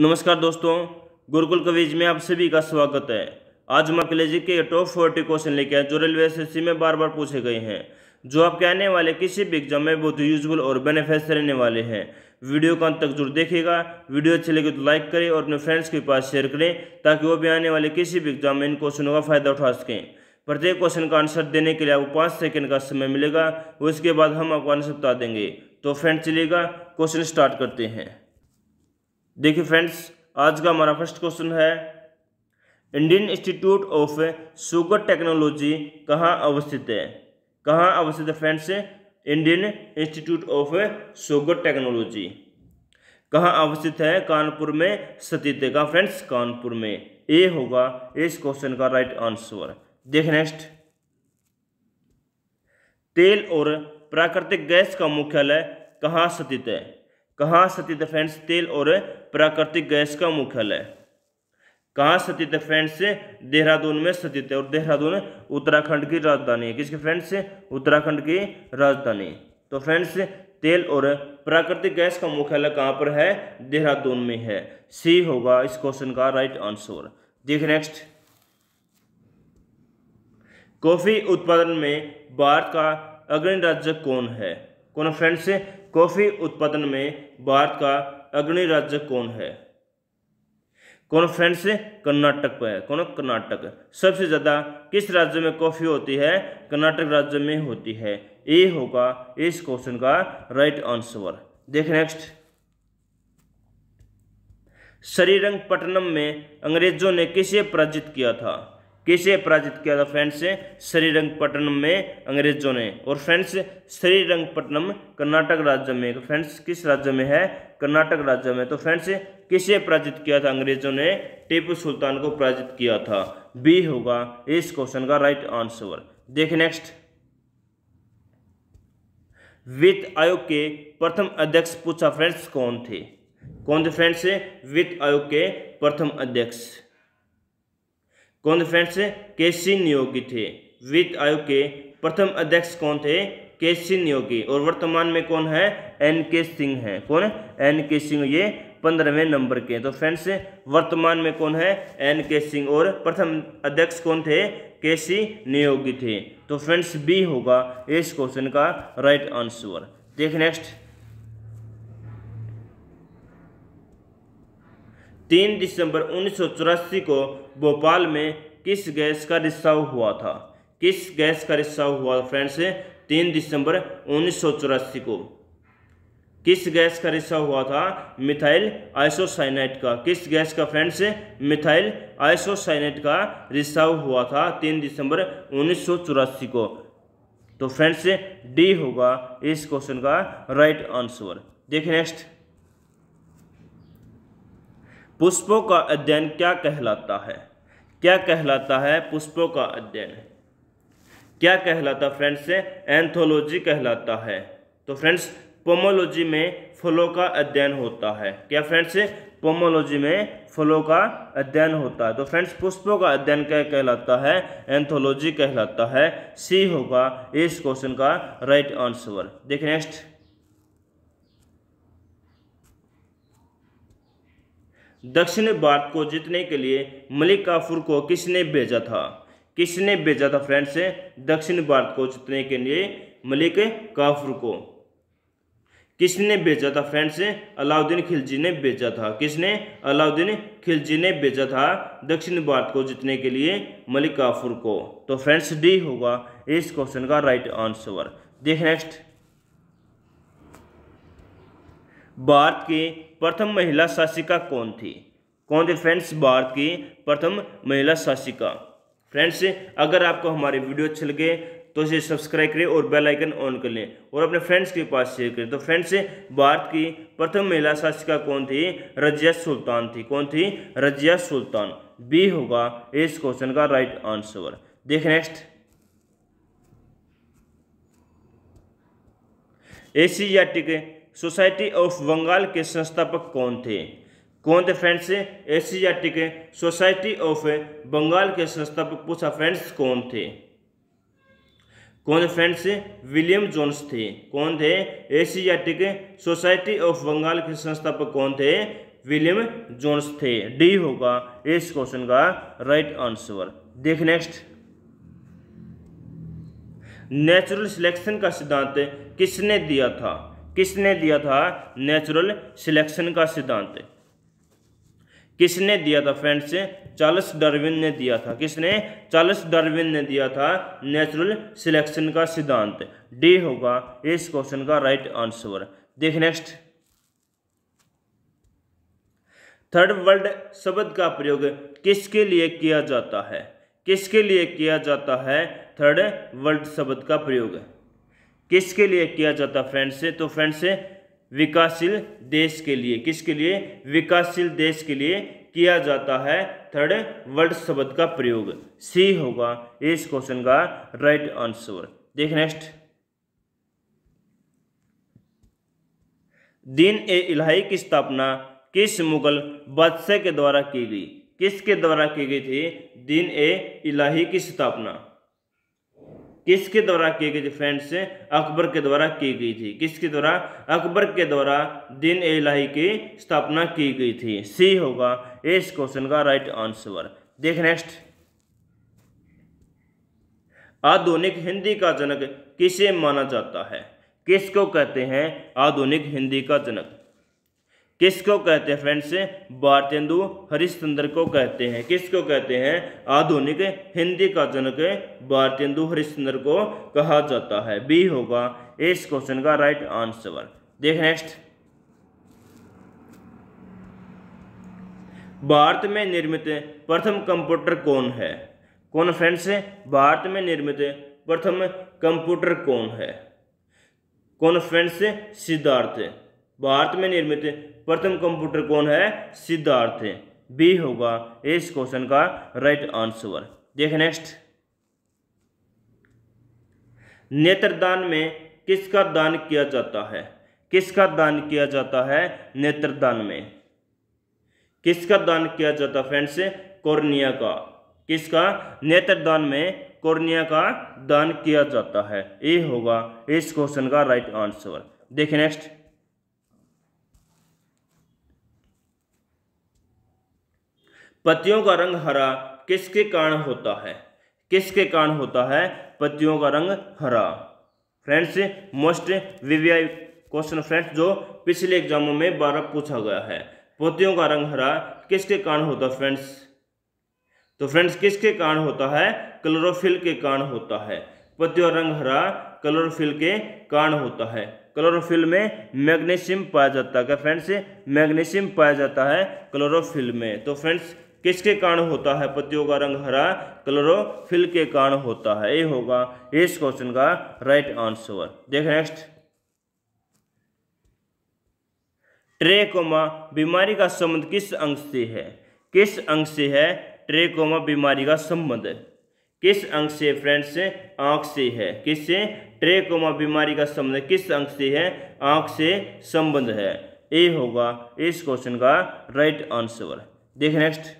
नमस्कार दोस्तों गुरुकुल कवीज में आप सभी का स्वागत है आज हम आपके लिए के टॉप फोर्टी क्वेश्चन लेके आए जो रेलवे एस में बार बार पूछे गए हैं जो आपके आने वाले किसी भी एग्जाम में बहुत यूजफुल और बेनिफिट रहने वाले हैं वीडियो को अंत तक जरूर देखिएगा वीडियो अच्छी लगे तो लाइक करें और अपने फ्रेंड्स के पास शेयर करें ताकि वो भी आने वाले किसी भी एग्जाम में इन क्वेश्चनों का फायदा उठा सकें प्रत्येक क्वेश्चन का आंसर देने के लिए आपको पाँच सेकेंड का समय मिलेगा उसके बाद हम आपको आंसर बता देंगे तो फ्रेंड चलेगा क्वेश्चन स्टार्ट करते हैं देखिए फ्रेंड्स आज का हमारा फर्स्ट क्वेश्चन है Indian Institute of Sugar Technology कहाँ अवस्थित है कहाँ अवस्थित है friends Indian Institute of Sugar Technology कहाँ अवस्थित है कानपुर में स्थित है फ्रेंड्स कानपुर में ए होगा इस क्वेश्चन का राइट आंसर देख नेक्स्ट तेल और प्राकृतिक गैस का मुख्यालय कहाँ स्थित है कहाँ स्थित है फ्रेंड्स तेल और प्राकृतिक गैस का मुख्यालय कहाँ स्थित है फ्रेंड्स से देहरादून में स्थित है और देहरादून उत्तराखंड की राजधानी है किसके फ्रेंड्स से उत्तराखंड की राजधानी तो फ्रेंड्स तेल और प्राकृतिक गैस का मुख्यालय कहाँ पर है देहरादून में है सी होगा इस क्वेश्चन का राइट आंसर देख नेक्स्ट कॉफी उत्पादन में भारत का अग्रणी राज्य कौन है कौन फ्रेंड्स कॉफी उत्पादन में भारत का अग्नि राज्य कौन है कौन फ्रेंड्स कर्नाटक पर है कौन कर्नाटक सबसे ज़्यादा किस राज्य में कॉफ़ी होती है कर्नाटक राज्य में होती है ये होगा इस क्वेश्चन का राइट आंसर देख नेक्स्ट शरीरंग पटनम में अंग्रेजों ने किसे पराजित किया था किसे पराजित किया था फ्रेंड्स श्रीरंगपट्टनम में अंग्रेजों ने और फ्रेंड्स श्रीरंगपट्टनम कर्नाटक राज्य में फ्रेंड्स किस राज्य में है कर्नाटक राज्य में तो फ्रेंड्स किसे पराजित किया था अंग्रेजों ने टीपू सुल्तान को पराजित किया था बी होगा इस क्वेश्चन का राइट आंसर देखे नेक्स्ट वित्त आयोग के प्रथम अध्यक्ष पूछा फ्रेंड्स कौन थे कौन थे फ्रेंड्स वित्त आयोग के प्रथम अध्यक्ष कौन थे फ्रेंड्स के सी नियोगी थे वित्त आयोग के प्रथम अध्यक्ष कौन थे के सी नियोगी और वर्तमान में कौन है एन के सिंह है कौन एन के सिंह ये पंद्रहवें नंबर के तो फ्रेंड्स वर्तमान में कौन है एन के सिंह और प्रथम अध्यक्ष कौन थे के सी नियोगी थे तो फ्रेंड्स बी होगा इस क्वेश्चन का राइट आंसर देख नेक्स्ट तीन दिसंबर उन्नीस को भोपाल में किस गैस का रिसाव हुआ था किस गैस का रिसाव हुआ फ्रेंड्स तीन दिसंबर उन्नीस को किस गैस का रिसाव हुआ था मिथाइल आइसोसाइनाइट का किस गैस का फ्रेंड्स मिथाइल आइसोसाइनाइट का रिसाव हुआ था तीन दिसंबर उन्नीस को तो फ्रेंड्स डी होगा इस क्वेश्चन का राइट आंसर देखिए नेक्स्ट पुष्पों का अध्ययन क्या कहलाता है क्या कहलाता है पुष्पों का अध्ययन क्या कहलाता फ्रेंड्स से एंथोलॉजी कहलाता है तो फ्रेंड्स पोमोलॉजी में फलों का अध्ययन होता है क्या फ्रेंड्स पोमोलॉजी में फलों का अध्ययन होता है तो फ्रेंड्स पुष्पों का अध्ययन क्या कहलाता है एंथोलॉजी कहलाता है सी होगा इस क्वेश्चन का राइट आंसर देखिए नेक्स्ट दक्षिण भारत को जीतने के लिए मलिक काफूर को किसने भेजा था किसने भेजा था फ्रेंड्स दक्षिण भारत को जीतने के लिए मलिक काफूर को किसने भेजा था फ्रेंड्स अलाउद्दीन खिलजी ने भेजा था किसने अलाउद्दीन खिलजी ने भेजा था दक्षिण भारत को जीतने के लिए मलिक काफूर को तो फ्रेंड्स डी होगा इस क्वेश्चन का राइट आंसर देख नेक्स्ट भारत के प्रथम महिला शासिका कौन थी कौन थी फ्रेंड्स भारत की प्रथम महिला शासिका फ्रेंड्स अगर आपको हमारे वीडियो अच्छे लगे तो इसे सब्सक्राइब करें और बेल आइकन ऑन कर लें और अपने फ्रेंड्स के पास शेयर करें तो फ्रेंड्स भारत की प्रथम महिला शासिका कौन थी रजिया सुल्तान थी कौन थी रजिया सुल्तान बी होगा इस क्वेश्चन का राइट आंसर देख next Asiatic Society of Bengal के संस्थापक कौन थे कौन थे friends Asiatic Society of Bengal के संस्थापक पूछा फ्रेंड्स कौन थे कौन थे फ्रेंड्स विलियम जोन्स थे कौन थे एशियाटिक सोसाइटी ऑफ बंगाल के संस्थापक कौन थे विलियम जोन्स थे डी होगा इस क्वेश्चन का राइट आंसर देख नेक्स्ट नेचुरल सिलेक्शन का सिद्धांत किसने दिया था किसने दिया था नेचुरल सिलेक्शन का सिद्धांत किसने दिया था फ्रेंड्स चार्ल्स डार्विन ने दिया था किसने चार्ल्स डार्विन ने दिया था नेचुरल सिलेक्शन का सिद्धांत डी होगा इस क्वेश्चन का राइट आंसर देख नेक्स्ट थर्ड वर्ल्ड शब्द का प्रयोग किसके लिए किया जाता है किसके लिए किया जाता है थर्ड वर्ल्ड शब्द का प्रयोग किसके लिए किया जाता फ्रेंड से तो फ्रेंड से विकासशील देश के लिए किसके लिए विकासशील देश के लिए किया जाता है थर्ड वर्ड शब्द का प्रयोग सी होगा इस क्वेश्चन का राइट आंसर देख नेक्स्ट दीन ए इलाही की स्थापना किस मुगल बादशाह के द्वारा की गई किसके द्वारा की गई थी दीन ए इलाही की स्थापना किसके द्वारा की गई थी फ्रेंड्स अकबर के द्वारा की गई थी किसके द्वारा अकबर के द्वारा दिन इलाही की स्थापना की गई थी सी होगा इस क्वेश्चन का राइट आंसर देख नेक्स्ट आधुनिक हिंदी का जनक किसे माना जाता है किसको कहते हैं आधुनिक हिंदी का जनक किसको कहते हैं फ्रेंड्स भारतेंदु हरिश्चंद्र को कहते हैं किसको कहते हैं आधुनिक हिंदी का जनक भारतेंदु हरिश्चंद्र को कहा जाता है बी होगा इस क्वेश्चन का राइट आंसर देख नेक्स्ट भारत में निर्मित प्रथम कंप्यूटर कौन है कौन फ्रेंड्स भारत में निर्मित प्रथम कंप्यूटर कौन है कौन फ्रेंड्स सिद्धार्थ भारत में निर्मित प्रथम कंप्यूटर कौन है सिद्धार्थ बी होगा इस क्वेश्चन का राइट आंसर देख नेक्स्ट नेत्रदान में किसका दान किया जाता है किसका दान किया जाता है नेत्रदान में किसका दान किया जाता फ्रेंड्स कोर्निया का किसका नेत्रदान में कोर्निया का दान किया जाता है ये होगा इस क्वेश्चन का राइट आंसर देखिए नेक्स्ट पत्तियों का रंग हरा किसके कारण होता है किसके कारण होता है पत्तियों का रंग हरा friends most VVI question friends जो पिछले एग्जामों में बारह पूछा गया है पत्तियों का रंग हरा किसके कारण होता है फ्रेंड्स तो फ्रेंड्स किसके कारण होता है क्लोरोफिल के कारण होता है पत्तियों रंग हरा क्लोरोफिल के कारण होता है क्लोरोफिल में मैग्नीशियम पाया जाता है फ्रेंड्स मैग्नीशियम पाया जाता है क्लोरोफिल में तो फ्रेंड्स किसके कारण होता है पत्तियों का रंग हरा क्लोरोफिल के कारण होता है ये होगा इस क्वेश्चन का राइट आंसर देख नेक्स्ट ट्रेकोमा बीमारी का संबंध किस अंग से है किस अंग से है ट्रेकोमा बीमारी का संबंध किस अंग से फ्रेंड्स आंख से है किस से ट्रेकोमा बीमारी का संबंध किस अंग से है आंख से संबंध है ए होगा इस क्वेश्चन का राइट आंसर देख नेक्स्ट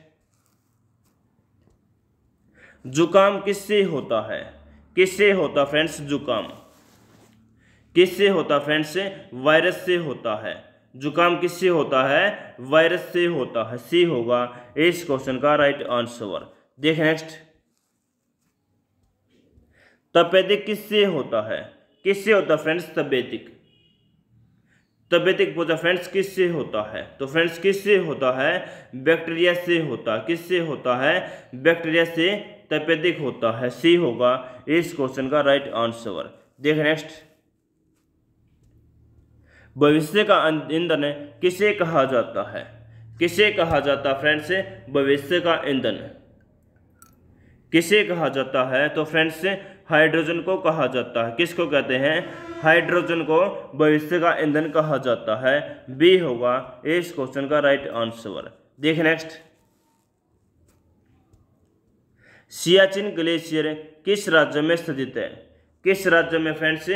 जुकाम किससे होता है किससे होता फ्रेंड्स जुकाम किससे होता फ्रेंड्स वायरस से होता है जुकाम किससे होता है वायरस से होता है सी होगा इस क्वेश्चन का राइट आंसर देख नेक्स्ट तपेदिक किससे होता है किससे होता है फ्रेंड्स तपेदिक तपेदिक पूछा फ्रेंड्स किससे होता है तो फ्रेंड्स किससे होता है बैक्टीरिया से होता है किससे होता है बैक्टीरिया से तपेदिक होता है सी होगा इस क्वेश्चन का राइट आंसर देख नेक्स्ट भविष्य का अं- ईंधन किसे कहा जाता है किसे कहा जाता है फ्रेंड्स भविष्य का ईंधन किसे कहा जाता है तो फ्रेंड्स हाइड्रोजन को कहा जाता है किसको कहते हैं हाइड्रोजन को भविष्य का ईंधन कहा जाता है बी होगा इस क्वेश्चन का राइट आंसर देख नेक्स्ट सियाचिन ग्लेशियर किस राज्य में स्थित है किस राज्य में फ्रेंड्स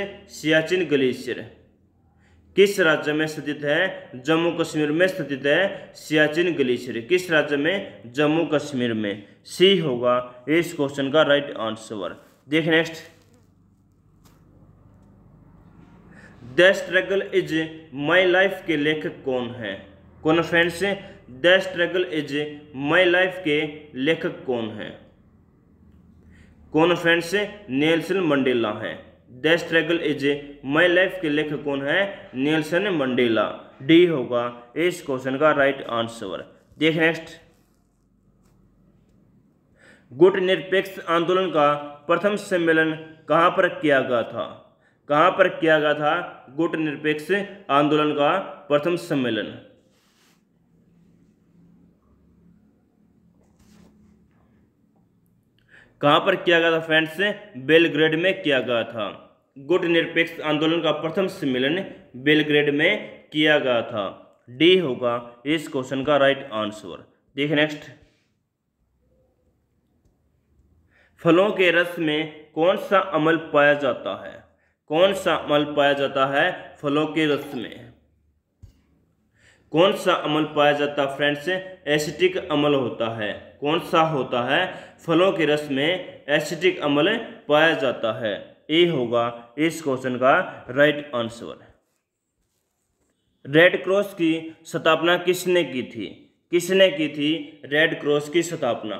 सियाचिन ग्लेशियर किस राज्य में स्थित है जम्मू कश्मीर में स्थित है सियाचिन ग्लेशियर किस राज्य में जम्मू कश्मीर में सी होगा इस क्वेश्चन का राइट आंसर देख next The Struggle Is My Life के लेखक कौन है कौन friends The Struggle Is My Life के लेखक कौन है कौन फ्रेंड्स नेल्सन मंडेला है The Struggle Is My Life के लेखक कौन है नेल्सन मंडेला डी होगा इस क्वेश्चन का राइट आंसर देख नेक्स्ट गुट निरपेक्ष आंदोलन का प्रथम सम्मेलन कहां पर किया गया था कहां पर किया गया था गुट निरपेक्ष आंदोलन का प्रथम सम्मेलन कहाँ पर किया गया था फ्रेंड्स बेलग्रेड में किया गया था गुट निरपेक्ष आंदोलन का प्रथम सम्मेलन बेलग्रेड में किया गया था डी होगा इस क्वेश्चन का राइट आंसर देखिए नेक्स्ट फलों के रस में कौन सा अमल पाया जाता है कौन सा अमल पाया जाता है फलों के रस में कौन सा अमल पाया जाता है फ्रेंड्स एसिटिक अमल होता है कौन सा होता है फलों के रस में एसिडिक अम्ल पाया जाता है ए होगा इस क्वेश्चन का राइट आंसर रेड क्रॉस की स्थापना किसने की थी किसने की थी रेड क्रॉस की स्थापना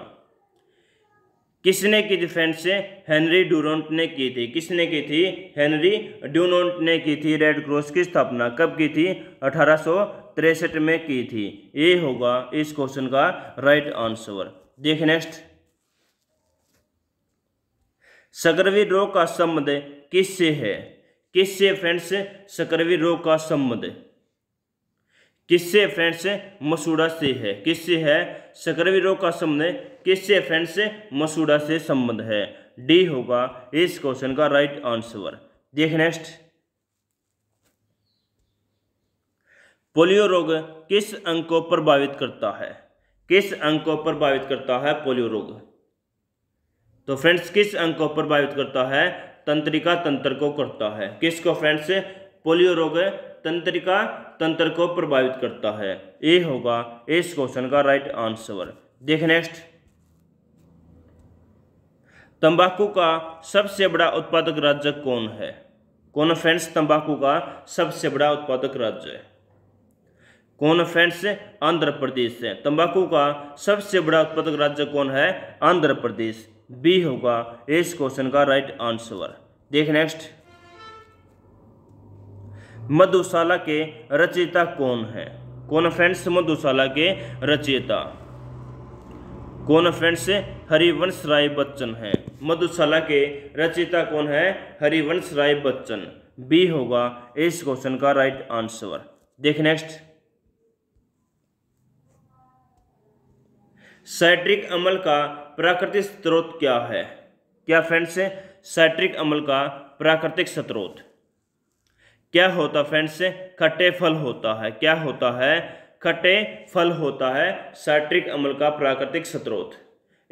किसने की थी फ्रेंड्स हेनरी डूरोंट ने की थी किसने की थी हेनरी ड्यूनोंट ने की थी रेड क्रॉस की स्थापना कब की थी अठारह में की थी ये होगा इस क्वेश्चन का राइट आंसर देख नेक्स्ट सकरवी रोग का संबंध किससे है किससे फ्रेंड्स सकरवी रोग का संबंध किससे फ्रेंड्स मसूड़ा से है किससे है सक्रवी रोग का संबंध किससे फ्रेंड्स मसूड़ा से संबंध है डी होगा इस क्वेश्चन का राइट आंसर देख नेक्स्ट पोलियो रोग किस अंग को प्रभावित करता है किस अंग को प्रभावित करता है पोलियो रोग तो फ्रेंड्स किस अंग को प्रभावित करता है तंत्रिका तंत्र को करता है किसको फ्रेंड्स पोलियो रोग तंत्रिका तंत्र को प्रभावित करता है ए होगा इस क्वेश्चन का राइट आंसर देख नेक्स्ट तंबाकू का सबसे बड़ा उत्पादक राज्य कौन है कौन फ्रेंड्स तंबाकू का सबसे बड़ा उत्पादक राज्य है कौन फ्रेंड्स आंध्र प्रदेश है तंबाकू का सबसे बड़ा उत्पादक राज्य कौन है आंध्र प्रदेश बी होगा इस क्वेश्चन का राइट आंसर देख नेक्स्ट मधुशाला के रचयिता कौन है कौन फ्रेंड्स मधुशाला के रचयिता कौन फ्रेंड्स हरिवंश राय बच्चन है मधुशाला के रचयिता कौन है हरिवंश राय बच्चन बी होगा इस क्वेश्चन का राइट आंसर देख नेक्स्ट सैट्रिक अमल का प्राकृतिक स्रोत क्या है क्या फ्रेंड्स सैट्रिक अमल का प्राकृतिक स्रोत क्या होता फ्रेंड्स खट्टे फल होता है क्या होता है खट्टे फल होता है सैट्रिक अम्ल का प्राकृतिक स्रोत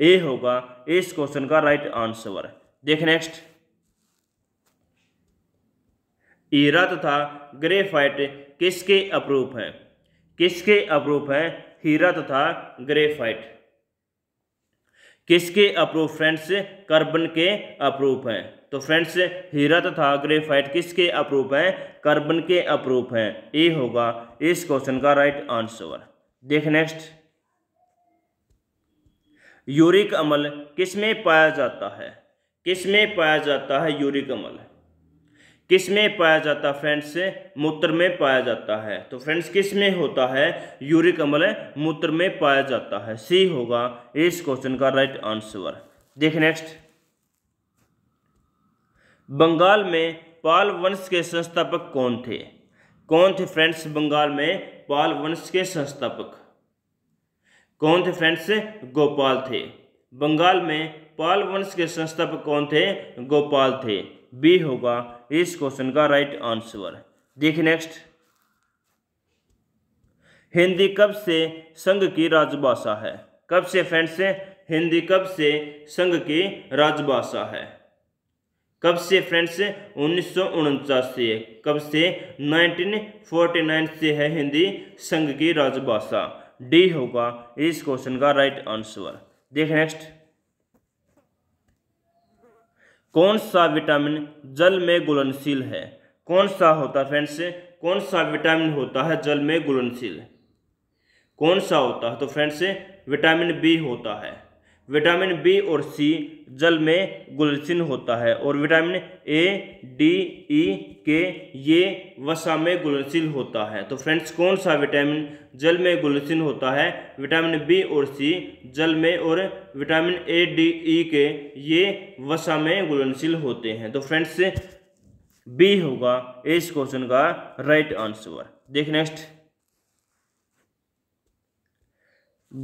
ए होगा इस क्वेश्चन का राइट आंसर देख नेक्स्ट ईरा तथा ग्रेफाइट किसके अपरूप हैं किसके अपरूप हैं हीरा तथा ग्रेफाइट किसके अप्रूप फ्रेंड्स कार्बन के अपरूप हैं तो फ्रेंड्स हीरा तथा ग्रेफाइट किसके अपरूप हैं कार्बन के अपरूप हैं ए होगा इस क्वेश्चन का राइट आंसर देख नेक्स्ट यूरिक अमल किसमें पाया जाता है किसमें पाया जाता है यूरिक अमल किसमें पाया जाता है फ्रेंड्स मूत्र में पाया जाता है तो फ्रेंड्स किसमें होता है यूरिक अमल मूत्र में पाया जाता है सी होगा इस क्वेश्चन का राइट आंसर देख नेक्स्ट बंगाल में पाल वंश के संस्थापक कौन थे कौन थे फ्रेंड्स बंगाल में पाल वंश के संस्थापक कौन थे फ्रेंड्स गोपाल थे बंगाल में पाल वंश के संस्थापक कौन थे गोपाल थे बी होगा इस क्वेश्चन का राइट आंसर देखिए नेक्स्ट हिंदी कब से संघ की राजभाषा है कब से फ्रेंड्स हिंदी कब से संघ की राजभाषा है कब से फ्रेंड्स उन्नीस से कब से 1949 से है हिंदी संघ की राजभाषा डी होगा इस क्वेश्चन का राइट आंसर देख नेक्स्ट कौन सा विटामिन जल में गुलनशील है कौन सा होता है फ्रेंड्स कौन सा विटामिन होता है जल में गुलनशील कौन सा होता है तो फ्रेंड्स विटामिन बी होता है विटामिन बी और सी जल में गुलसिन होता है और विटामिन ए डी ई के ये वसा में गुलसिन होता है तो फ्रेंड्स कौन सा विटामिन जल में गुलसिन होता है विटामिन बी और सी जल में और विटामिन ए डी ई के ये वसा में गुलनशील होते हैं तो फ्रेंड्स बी होगा इस क्वेश्चन का राइट आंसर देख नेक्स्ट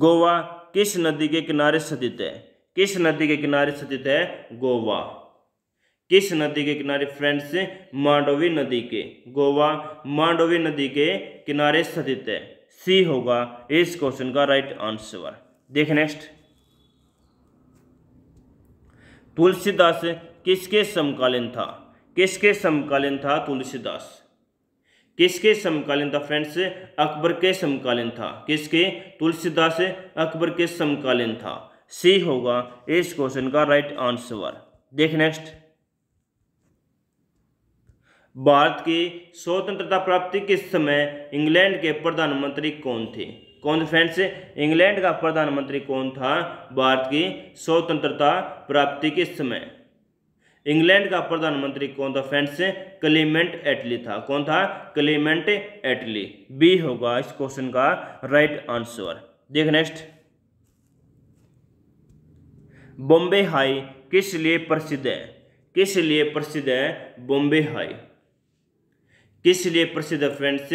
गोवा किस नदी के किनारे स्थित है किस नदी के किनारे स्थित है गोवा किस नदी के किनारे फ्रेंड्स मांडोवी नदी के गोवा मांडोवी नदी के किनारे स्थित है सी होगा इस क्वेश्चन का राइट आंसर देख नेक्स्ट तुलसीदास किसके समकालीन था किसके समकालीन था तुलसीदास किसके समकालीन था फ्रेंड्स अकबर के समकालीन था किसके तुलसीदास अकबर के समकालीन था सी होगा इस क्वेश्चन का राइट आंसर देख नेक्स्ट भारत की स्वतंत्रता प्राप्ति के समय इंग्लैंड के प्रधानमंत्री कौन थे कौन थे फ्रेंड्स इंग्लैंड का प्रधानमंत्री कौन था भारत की स्वतंत्रता प्राप्ति के समय इंग्लैंड का प्रधानमंत्री कौन था फ्रेंड्स क्लीमेंट एटली था कौन था क्लीमेंट एटली बी होगा इस क्वेश्चन का राइट आंसर देख नेक्स्ट बॉम्बे हाई किस लिए प्रसिद्ध है किस लिए प्रसिद्ध है बॉम्बे हाई किस लिए प्रसिद्ध है फ्रेंड्स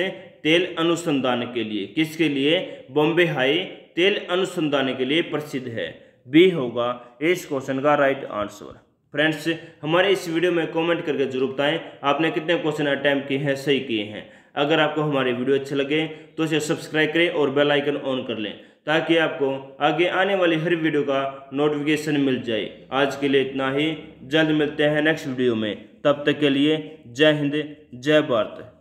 तेल अनुसंधान के लिए किसके लिए बॉम्बे हाई तेल अनुसंधान के लिए प्रसिद्ध है बी होगा इस क्वेश्चन का राइट आंसर फ्रेंड्स हमारे इस वीडियो में कमेंट करके जरूर बताएं आपने कितने क्वेश्चन अटैम्प्ट किए हैं सही किए हैं अगर आपको हमारी वीडियो अच्छे लगे तो इसे सब्सक्राइब करें और बेल आइकन ऑन कर लें ताकि आपको आगे आने वाली हर वीडियो का नोटिफिकेशन मिल जाए आज के लिए इतना ही जल्द मिलते हैं नेक्स्ट वीडियो में तब तक के लिए जय हिंद जय भारत